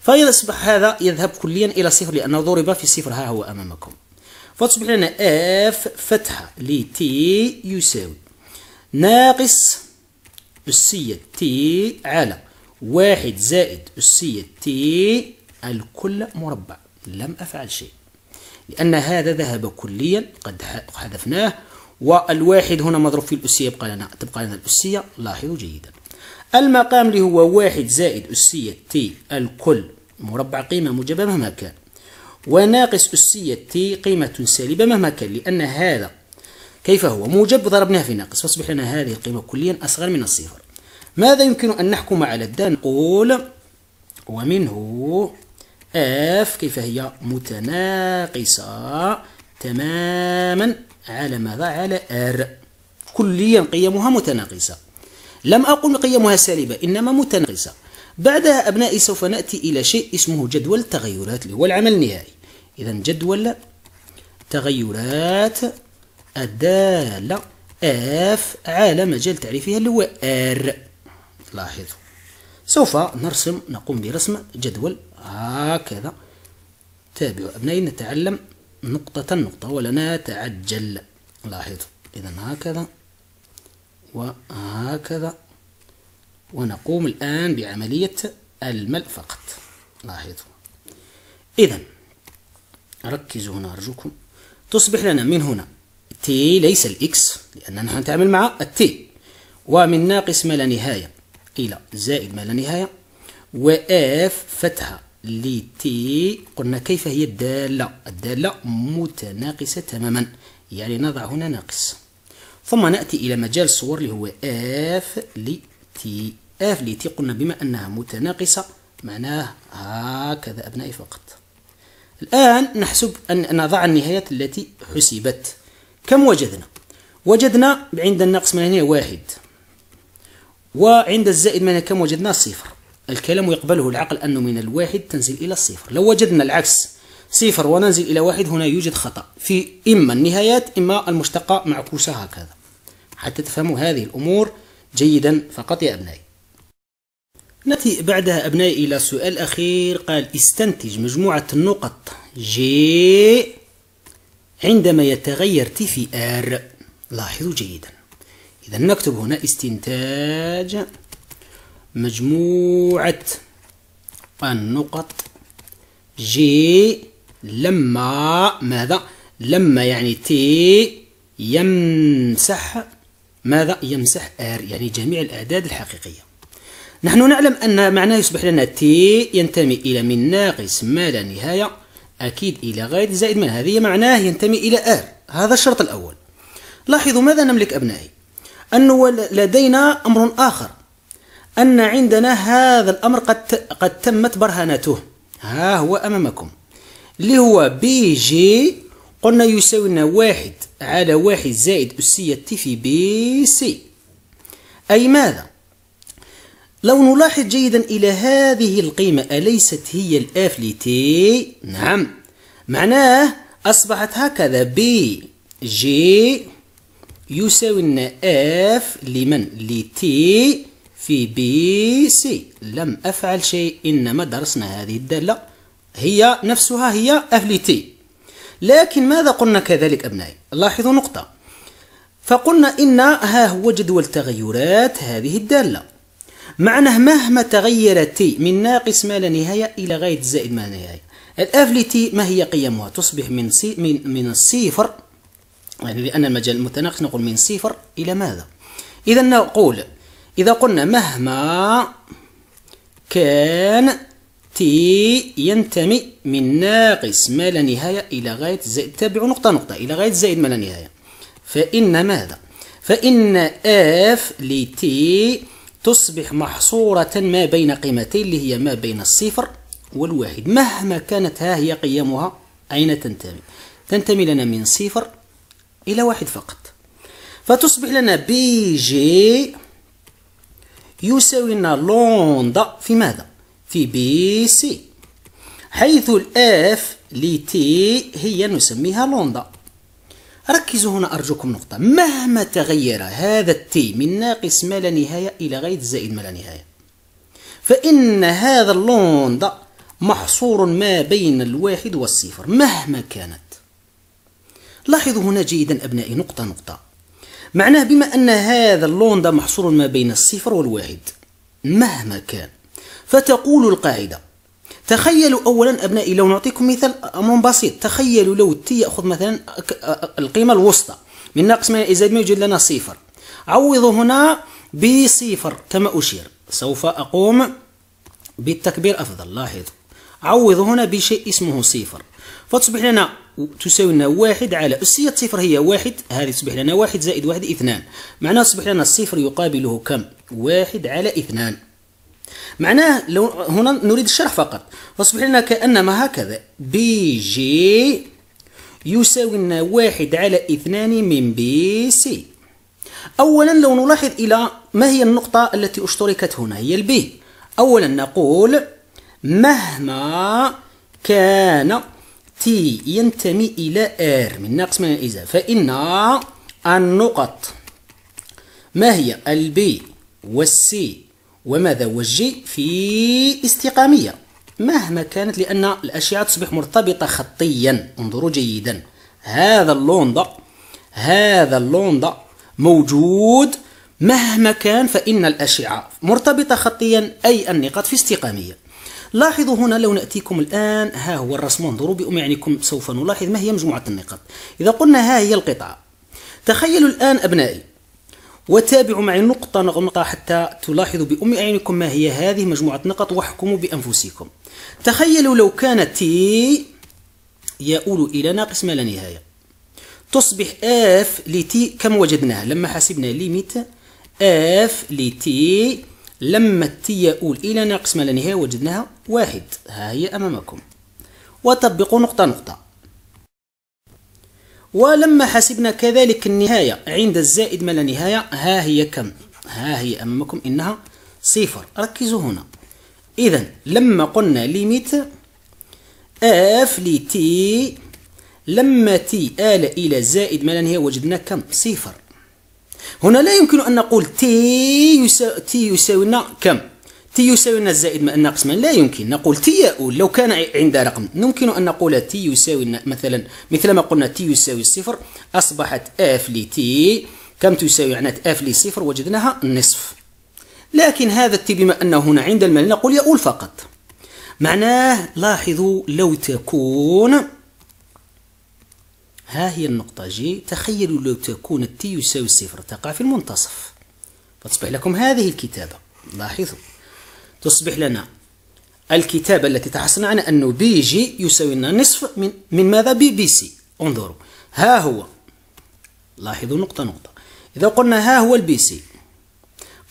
فإذا أصبح هذا يذهب كليا إلى صفر لأنه ضرب في صفر ها هو أمامكم فتصبح لنا اف فتحة لتي يساوي ناقص أسية تي على واحد زائد أسية تي الكل مربع لم أفعل شيء لأن هذا ذهب كليا قد حذفناه والواحد هنا مضروب في الأسية يبقى لنا تبقى لنا الأسية لاحظوا جيدا المقام اللي هو واحد زائد أسية تي الكل مربع قيمة موجبة مهما كان وناقص أسية تي قيمة سالبة مهما كان لأن هذا كيف هو موجب ضربناه في ناقص فاصبح لنا هذه القيمة كليا أصغر من الصفر ماذا يمكن أن نحكم على الدال نقول ومنه اف كيف هي متناقصة تماما على ماذا على ار كليا قيمها متناقصة لم أقل قيمها سالبة إنما متناقصة بعدها أبنائي سوف نأتي إلى شيء اسمه جدول تغيرات اللي هو العمل النهائي إذا جدول تغيرات الدالة اف على مجال تعريفها اللي هو ار لاحظوا سوف نرسم نقوم برسم جدول هكذا تابعوا أبنائي نتعلم نقطة نقطة ولا نتعجل لاحظوا إذا هكذا وهكذا ونقوم الآن بعملية الملء فقط لاحظوا إذا ركزوا هنا أرجوكم تصبح لنا من هنا تي ليس الإكس لأننا نتعامل مع التي ومن ناقص ما لا نهاية إلى زائد ما لا نهاية وإف فتحة لتي قلنا كيف هي الدالة الدالة متناقصة تماما يعني نضع هنا ناقص ثم نأتي إلى مجال الصور اللي هو اف لتي اف لتي قلنا بما أنها متناقصة معناه هكذا أبنائي فقط الآن نحسب أن نضع النهايات التي حسبت كم وجدنا؟ وجدنا عند الناقص من هنا واحد وعند الزائد من هنا كم وجدنا صفر الكلام يقبله العقل أنه من الواحد تنزل إلى الصفر لو وجدنا العكس صفر وننزل إلى واحد هنا يوجد خطأ في إما النهايات إما المشتقة معكوسة هكذا حتى تفهموا هذه الأمور جيدا فقط يا أبنائي نأتي بعدها أبنائي إلى سؤال أخير قال استنتج مجموعة النقط جي عندما يتغير تي في آر لاحظوا جيدا إذا نكتب هنا استنتاج مجموعة النقط جي لما ماذا لما يعني تي يمسح ماذا يمسح ار يعني جميع الأعداد الحقيقية نحن نعلم أن معناه يصبح لنا تي ينتمي إلى من ناقص ما لا نهاية أكيد إلى غاية زائد من هذه معناه ينتمي إلى آر هذا الشرط الأول لاحظوا ماذا نملك أبنائي أنه لدينا أمر آخر أن عندنا هذا الأمر قد قد تمت برهنته ها هو أمامكم اللي هو بي جي قلنا يساوي لنا واحد على واحد زائد أسية تي في بي سي أي ماذا؟ لو نلاحظ جيدا إلى هذه القيمة أليست هي الآف لتي؟ نعم معناه أصبحت هكذا بي جي يساوي لنا اف لمن لتي في بي سي لم أفعل شيء إنما درسنا هذه الدالة هي نفسها هي اف تي لكن ماذا قلنا كذلك أبنائي لاحظوا نقطة فقلنا إن ها هو جدول تغيرات هذه الدالة معناه مهما تغيرت تي من ناقص ما لا نهاية إلى غاية زائد ما لا نهاية الأف تي ما هي قيمها تصبح من سي من من الصفر يعني لأن المجال المتناقص نقول من صفر إلى ماذا إذا نقول إذا قلنا مهما كان تي ينتمي من ناقص ما لا نهاية إلى غاية زائد تابع نقطة نقطة إلى غاية زائد ما لا نهاية فإن ماذا؟ فإن اف لتي تصبح محصورة ما بين قيمتين اللي هي ما بين الصفر والواحد مهما كانت ها هي قيمها أين تنتمي؟ تنتمي لنا من صفر إلى واحد فقط فتصبح لنا بي جي يساوي لنا لوندا في ماذا؟ في بي سي حيث الاف لتي هي نسميها لوندا ركزوا هنا أرجوكم نقطة مهما تغير هذا التي من ناقص ما لا نهاية إلى غاية زائد ما لا نهاية فإن هذا اللوندا محصور ما بين الواحد والصفر مهما كانت لاحظوا هنا جيدا أبنائي نقطة نقطة معناه بما أن هذا اللوندا محصور ما بين الصفر والواحد مهما كان فتقول القاعدة تخيلوا أولا أبنائي لو نعطيكم مثال أمر بسيط تخيلوا لو تي يأخذ مثلا القيمة الوسطى من ناقص ما زائد ما يوجد لنا صفر عوضوا هنا بصفر كما أشير سوف أقوم بالتكبير أفضل لاحظوا عوضوا هنا بشيء اسمه صفر فتصبح لنا تساوي لنا واحد على أسية صفر هي واحد هذه تصبح لنا واحد زائد واحد اثنان معناه تصبح لنا الصفر يقابله كم واحد على اثنان معناه لو هنا نريد الشرح فقط فاصبح لنا كأنما هكذا بي جي يساوي لنا واحد على اثنان من بي سي أولا لو نلاحظ إلى ما هي النقطة التي اشتركت هنا هي البي أولا نقول مهما كان تي ينتمي إلى آر من ناقص من الإزاء فإن النقط ما هي البي والسي وماذا والجي في استقامية مهما كانت لأن الأشعة تصبح مرتبطة خطيا انظروا جيدا هذا اللوند هذا اللوند موجود مهما كان فإن الأشعة مرتبطة خطيا أي النقاط في استقامية لاحظوا هنا لو نأتيكم الآن ها هو الرسم انظروا بأمعنكم سوف نلاحظ ما هي مجموعة النقاط إذا قلنا ها هي القطعة تخيلوا الآن أبنائي وتابعوا معي نقطة نقطة حتى تلاحظوا بأم أعينكم ما هي هذه مجموعة نقط واحكموا بأنفسكم تخيلوا لو كان تي يؤول إلى ناقص ما لا نهاية تصبح اف لتي كم وجدناها لما حسبنا ليميت اف لتي لما التي يؤول إلى ناقص ما لا نهاية وجدناها واحد ها هي أمامكم وطبقوا نقطة نقطة ولما حسبنا كذلك النهاية عند الزائد ما لا نهاية ها هي كم ها هي أمامكم إنها صفر ركزوا هنا إذا لما قلنا ليميت اف لتي لما تي آل إلى زائد ما لا نهاية وجدنا كم صفر هنا لا يمكن أن نقول تي يساوي تي يساوينا كم تي يساوينا الزائد ناقص من لا يمكن نقول تي يقول لو كان عند رقم يمكن أن نقول تي يساوي مثلا مثل ما قلنا تي يساوي الصفر أصبحت اف لتي كم تساوي معنات اف لصفر وجدناها النصف لكن هذا التي بما أنه هنا عند المال نقول يقول فقط معناه لاحظوا لو تكون ها هي النقطة جي تخيلوا لو تكون التي يساوي الصفر تقع في المنتصف فتصبح لكم هذه الكتابة لاحظوا تصبح لنا الكتابة التي تحصلنا عنها أنه بي جي يساوي لنا نصف من, من ماذا بي بي سي انظروا ها هو لاحظوا نقطة نقطة إذا قلنا ها هو البي سي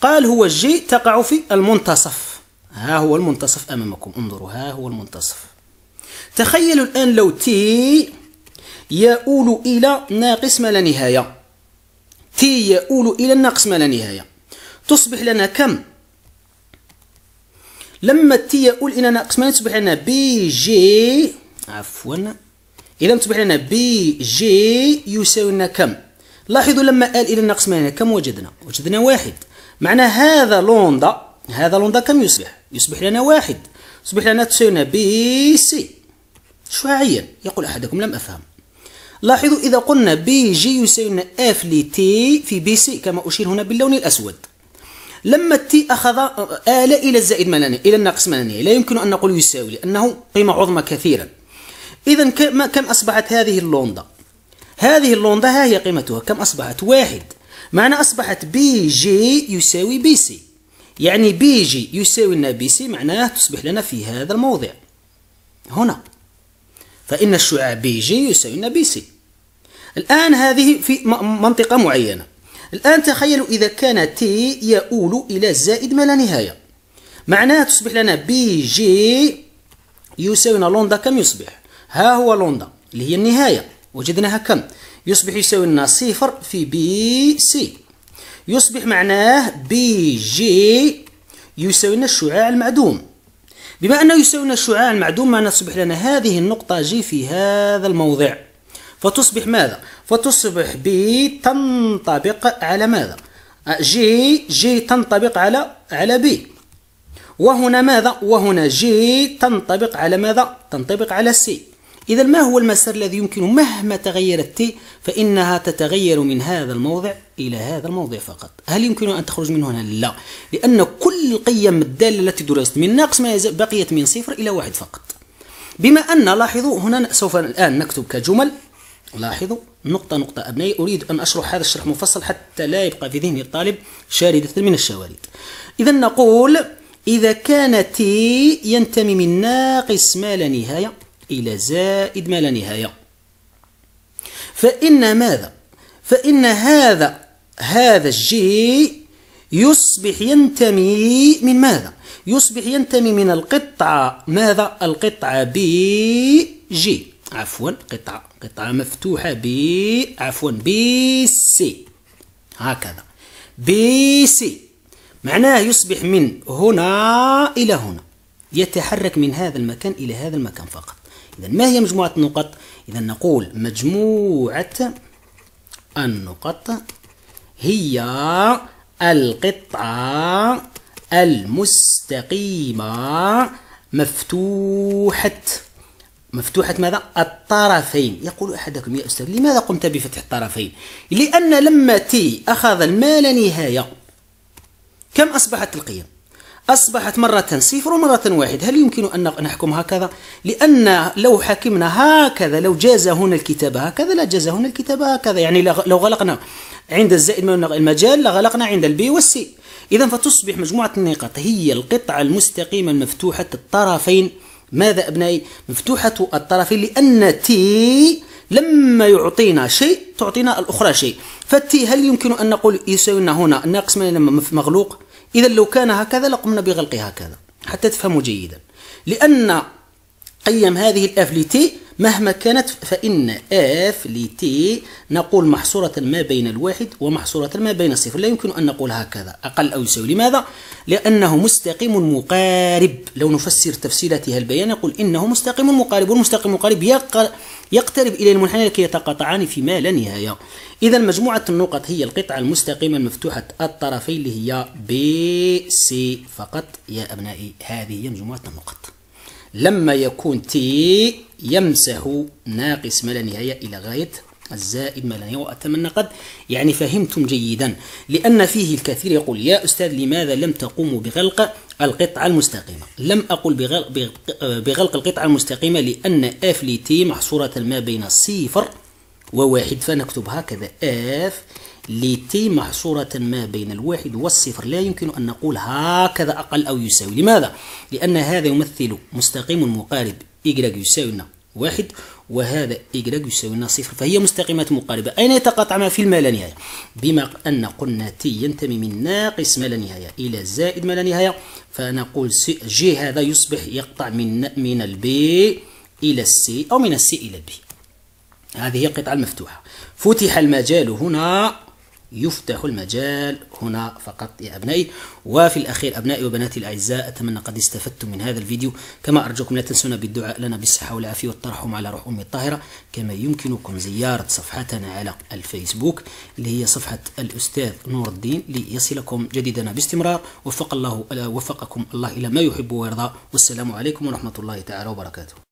قال هو الجي تقع في المنتصف ها هو المنتصف أمامكم انظروا ها هو المنتصف تخيلوا الآن لو تي يؤول إلى ناقص ما لا نهاية تي يؤول إلى ناقص ما لا نهاية تصبح لنا كم لما تي يؤول إلى ناقص ما لا تصبح لنا بي جي عفوا إذا تصبح لنا بي جي يساوي لنا كم لاحظوا لما آل إلى ناقص ما كم وجدنا وجدنا واحد معنى هذا لوندا هذا لوندا كم يصبح يصبح لنا واحد يصبح لنا تساوي لنا بي سي شعاعيا يقول أحدكم لم أفهم لاحظوا إذا قلنا بي جي يساوي اف لتي في بي سي كما أشير هنا باللون الأسود لما تي أخذ آلة إلى الزائد ملانية إلى الناقص ملانية لا يمكن أن نقول يساوي لأنه قيمة عظمى كثيرا إذا كم أصبحت هذه اللوندا؟ هذه اللوندا ها هي قيمتها كم أصبحت واحد معنى أصبحت بي جي يساوي بي سي يعني بي جي يساوي لنا بي سي معناه تصبح لنا في هذا الموضع هنا فإن الشعاع بي جي يساوي لنا بي سي الآن هذه في منطقة معينة الآن تخيلوا إذا كان تي يؤول إلى زائد ما لا نهاية معناه تصبح لنا بي جي يساوي لوندا كم يصبح ها هو لوندا اللي هي النهاية وجدناها كم يصبح يساوي لنا صفر في بي سي يصبح معناه بي جي يساوي لنا الشعاع المعدوم بما أنه يساوينا الشعاع المعدوم معنا تصبح لنا هذه النقطة جي في هذا الموضع فتصبح ماذا؟ فتصبح بي تنطبق على ماذا؟ جي آه، جي تنطبق على على بي وهنا ماذا؟ وهنا جي تنطبق على ماذا؟ تنطبق على سي إذا ما هو المسار الذي يمكن مهما تغيرت تي فإنها تتغير من هذا الموضع إلى هذا الموضع فقط هل يمكن أن تخرج من هنا؟ لا لأن كل القيم الدالة التي درست من ناقص ما بقيت من صفر إلى واحد فقط بما أن لاحظوا هنا سوف الآن نكتب كجمل لاحظوا نقطة نقطة أبنائي أريد أن أشرح هذا الشرح مفصل حتى لا يبقى في ذهن الطالب شاردة من الشوارد إذا نقول إذا كان تي ينتمي من ناقص ما لا نهاية إلى زائد ما لا نهاية فإن ماذا؟ فإن هذا هذا الجي يصبح ينتمي من ماذا؟ يصبح ينتمي من القطعة ماذا؟ القطعة بي جي عفوا قطعة قطعة مفتوحة بي عفوا بي سي هكذا بي سي معناه يصبح من هنا إلى هنا يتحرك من هذا المكان إلى هذا المكان فقط إذا ما هي مجموعة النقط؟ إذا نقول مجموعة النقط هي القطعة المستقيمة مفتوحة مفتوحة ماذا؟ الطرفين يقول أحدكم يا أستاذ لماذا قمت بفتح الطرفين؟ لأن لما تي أخذ المال نهاية كم أصبحت القيم؟ أصبحت مرة صفر ومرة واحد هل يمكن أن نحكم هكذا؟ لأن لو حكمنا هكذا لو جاز هنا الكتاب هكذا لا جاز هنا الكتاب هكذا يعني لو غلقنا عند الزائد المجال لغلقنا عند البي والسي إذا فتصبح مجموعة النقاط هي القطعة المستقيمة المفتوحة الطرفين ماذا أبنائي؟ مفتوحة الطرفين لأن تي لما يعطينا شيء تعطينا الأخرى شيء فتي هل يمكن أن نقول يساوينا هنا ناقص من مغلوق؟ إذا لو كان هكذا لقمنا بغلق هكذا حتى تفهموا جيدا لأن قيم هذه الأفليتي مهما كانت فإن اف لتي نقول محصورة ما بين الواحد ومحصورة ما بين الصفر لا يمكن أن نقول هكذا أقل أو يساوي لماذا؟ لأنه مستقيم مقارب لو نفسر تفسيرتها البيان يقول إنه مستقيم مقارب والمستقيم المقارب يقترب إلى المنحنى لكي يتقاطعان في ما لا نهاية إذا مجموعة النقط هي القطعة المستقيمة المفتوحة الطرفين اللي هي بي سي فقط يا أبنائي هذه هي مجموعة النقط لما يكون تي يمسه ناقص ما لا نهاية إلى غاية الزائد ما لا نهاية وأتمنى قد يعني فهمتم جيدا لأن فيه الكثير يقول يا أستاذ لماذا لم تقوموا بغلق القطعة المستقيمة لم أقل بغلق, بغلق القطعة المستقيمة لأن اف لتي محصورة ما بين صفر وواحد فنكتب هكذا اف لتي محصورة ما بين الواحد والصفر لا يمكن أن نقول هكذا أقل أو يساوي لماذا؟ لأن هذا يمثل مستقيم مقارب y يساوي لنا واحد وهذا y يساوي لنا صفر فهي مستقيمات مقاربة أين يتقاطع ما في المالانهاية؟ نهاية؟ بما أن قلنا تي ينتمي من ناقص ما لا نهاية إلى زائد ما لا نهاية فنقول جي هذا يصبح يقطع من من البي إلى السي أو من السي إلى البي هذه هي القطعة المفتوحة فتح المجال هنا يفتح المجال هنا فقط يا أبنائي وفي الأخير أبنائي وبناتي الأعزاء أتمنى قد استفدتم من هذا الفيديو كما أرجوكم لا تنسونا بالدعاء لنا بالصحة والعافية والترحم على روح أمي الطاهرة كما يمكنكم زيارة صفحتنا على الفيسبوك اللي هي صفحة الأستاذ نور الدين ليصلكم جديدنا باستمرار وفق الله وفقكم الله إلى ما يحب ويرضى والسلام عليكم ورحمة الله تعالى وبركاته